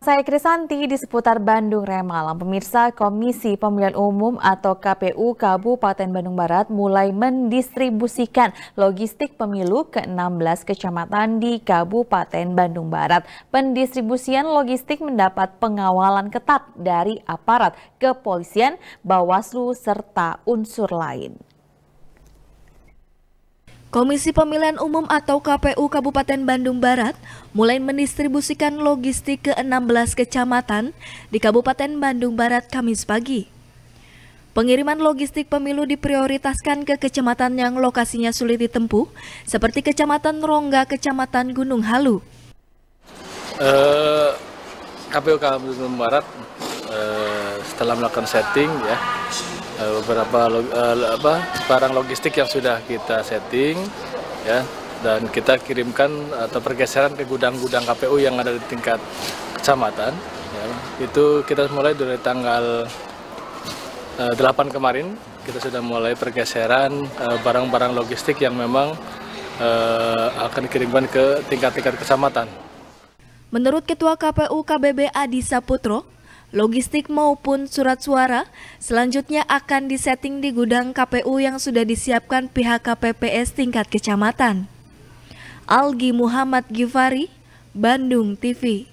Saya Krisanti di seputar Bandung Malam. Pemirsa Komisi Pemilihan Umum atau KPU Kabupaten Bandung Barat mulai mendistribusikan logistik pemilu ke 16 kecamatan di Kabupaten Bandung Barat. Pendistribusian logistik mendapat pengawalan ketat dari aparat kepolisian, Bawaslu, serta unsur lain. Komisi Pemilihan Umum atau KPU Kabupaten Bandung Barat mulai mendistribusikan logistik ke 16 kecamatan di Kabupaten Bandung Barat Kamis pagi. Pengiriman logistik pemilu diprioritaskan ke kecamatan yang lokasinya sulit ditempuh, seperti Kecamatan Rongga, Kecamatan Gunung Halu. Uh, eh, KPU Kabupaten Bandung Barat uh, setelah melakukan setting ya Eh, beberapa log, uh, apa, barang logistik yang sudah kita setting ya dan kita kirimkan atau pergeseran ke gudang-gudang KPU yang ada di tingkat kecamatan ya. itu kita mulai dari tanggal uh, eh, 8 kemarin kita sudah mulai pergeseran barang-barang uh, logistik yang memang uh, akan dikirimkan ke tingkat-tingkat kecamatan. Menurut Ketua KPU KBB Adi Saputro, logistik maupun surat suara, selanjutnya akan disetting di gudang KPU yang sudah disiapkan pihak KPPS tingkat kecamatan. Algi Muhammad Givari, Bandung TV